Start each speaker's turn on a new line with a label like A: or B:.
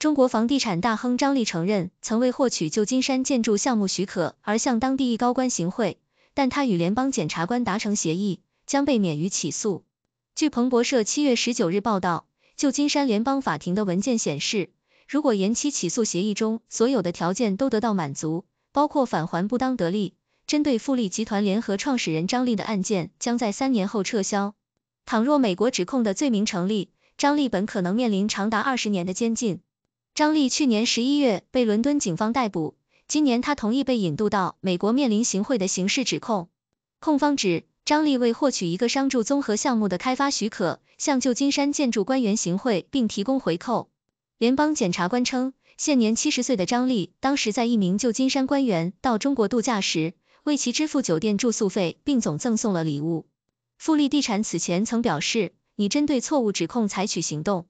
A: 中国房地产大亨张力承认，曾为获取旧金山建筑项目许可而向当地一高官行贿，但他与联邦检察官达成协议，将被免于起诉。据彭博社七月十九日报道，旧金山联邦法庭的文件显示，如果延期起诉协议中所有的条件都得到满足，包括返还不当得利，针对富力集团联合创始人张力的案件将在三年后撤销。倘若美国指控的罪名成立，张力本可能面临长达二十年的监禁。张丽去年十一月被伦敦警方逮捕，今年他同意被引渡到美国，面临行贿的刑事指控。控方指，张丽为获取一个商住综合项目的开发许可，向旧金山建筑官员行贿并提供回扣。联邦检察官称，现年七十岁的张丽当时在一名旧金山官员到中国度假时，为其支付酒店住宿费，并总赠送了礼物。富力地产此前曾表示，已针对错误指控采取行动。